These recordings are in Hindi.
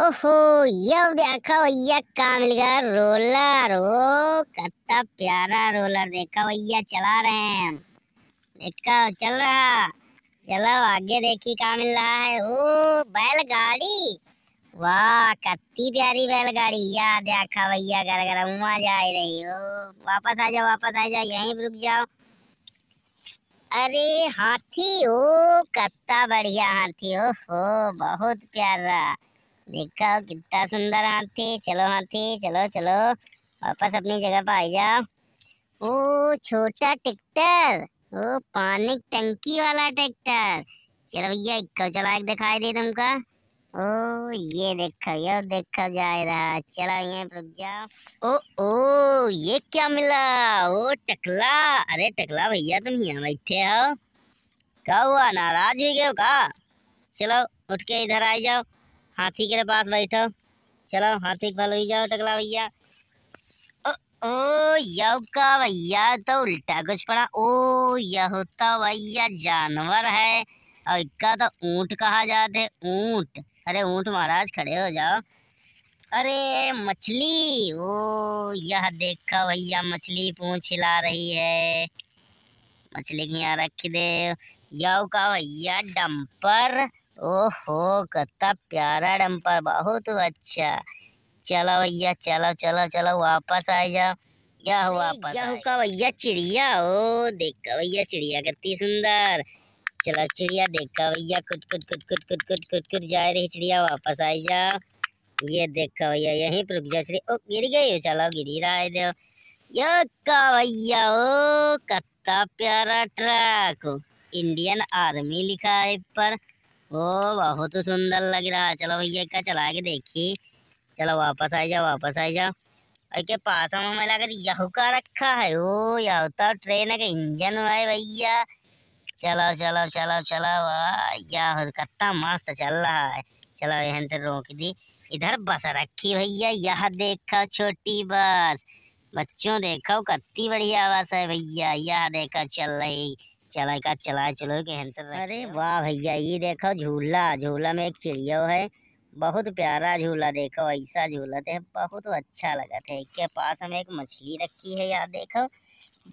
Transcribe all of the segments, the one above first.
ओहो ये देखा भैया कहा मिल गया रोलर ओ कत्ता प्यारा रोलर देखा भैया चला रहे हैं देखा चल रहा चलो आगे देखी कहा मिल रहा है ओ बैलगाड़ी वाह कत्ती प्यारी बैलगाड़ी या देखा भैया घर घर उमा जा रही हो वापस आ जाओ वापस आ जाओ यहीं रुक जाओ अरे हाथी ओ कत्ता बढ़िया हाथी ओहो बहुत प्यारा देखा कितना सुंदर हाथी चलो हाथी चलो चलो वापस अपनी जगह पर आ जाओ ओ छोटा ट्रैक्टर ओ पानी टंकी वाला ट्रैक्टर चलो भैया इक्का एक दिखाई दे तुमका ओ ये देखो ये देखो जा रहा चलो यहीं रुक जाओ ओ ओ ये क्या मिला ओ टकला अरे टकला भैया तुम यहाँ बैठे हो क्या हुआ नाराज हो गए का चलो उठ के इधर आ जाओ हाथी के तो पास बैठो चलो हाथी के पास जाओ टकला भैया ओ का भैया तो उल्टा कुछ पड़ा ओ यह तो भैया जानवर है और इक्का तो ऊँट कहा जाते ऊँट अरे ऊँट महाराज खड़े हो जाओ अरे मछली ओ यह देखा भैया मछली पूछ हिला रही है मछली की यहाँ रख दे का भैया डम्पर ओहो कत्ता प्यारा डम्पर बहुत अच्छा चलो भैया चलो चलो चलो वापस आ जाओ क्या हुआ क्या हुआ भैया चिड़िया ओ देखा भैया चिड़िया कितनी सुंदर चलो चिड़िया देखा भैया कुट कुट कुट कुट कुट कुट कुट कुट जा रही चिड़िया वापस आ जाओ ये देखा भैया यहीं पर रुक जाओ चिड़िया ओ गिर गई हो चलो गिरी रहा है देव ये का भैया ओ कत्ता प्यारा ट्रक इंडियन आर्मी लिखा है पर ओ बहुत सुंदर लग रहा है चलो भैया क्या चला के देखी चलो वापस आ जाओ वापस आ जा के पास में लगा यहू का रखा है ओ यहू तो ट्रेन का इंजन है भैया चलो चलो चलो चलो वाह कितना मस्त चल रहा है चलो यहाँ तो रोक दी इधर बस रखी भैया यह देखा छोटी बस बच्चों देखो कत्ती बढ़िया बस है भैया यह देखा चल रही चला का चला चलो के तो अरे वाह भैया ये देखो झूला झूला में एक चिड़िया है बहुत प्यारा झूला देखो ऐसा झूला थे तो बहुत अच्छा लगा था इसके पास हमें एक मछली रखी है यार देखो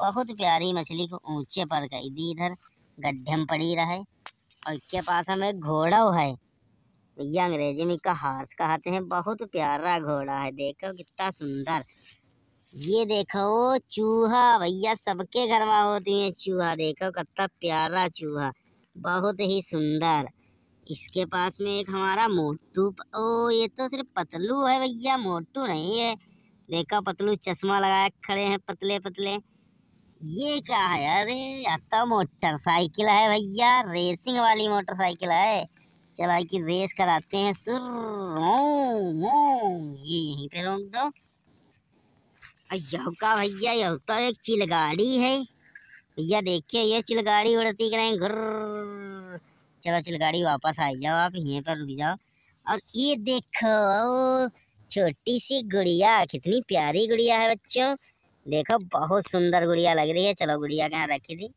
बहुत प्यारी मछली को ऊंचे पर गई दी इधर गड्ढे में पड़ी रहा है और इसके पास हमें एक घोड़ा है भैया अंग्रेजी में इसका हार्स कहते हैं बहुत प्यारा घोड़ा है देखो कितना सुंदर ये देखो चूहा भैया सबके घर में होती है चूहा देखो कितना प्यारा चूहा बहुत ही सुंदर इसके पास में एक हमारा मोटू ओ ये तो सिर्फ पतलू है भैया मोटू नहीं है देखो पतलू चश्मा लगा खड़े हैं पतले पतले ये क्या है अरे तो मोटरसाइकिल है भैया रेसिंग वाली मोटरसाइकिल है चला की रेस कराते हैं सुर ये यहीं पे रोक दो का भैया यह तो एक चिलगाड़ी है भैया देखिए ये चिलगाड़ी उड़ती करें घुर चलो चिलगाड़ी वापस आ जाओ आप यहीं पर रुक जाओ और ये देखो छोटी सी गुड़िया कितनी प्यारी गुड़िया है बच्चों देखो बहुत सुंदर गुड़िया लग रही है चलो गुड़िया कहाँ रखी थी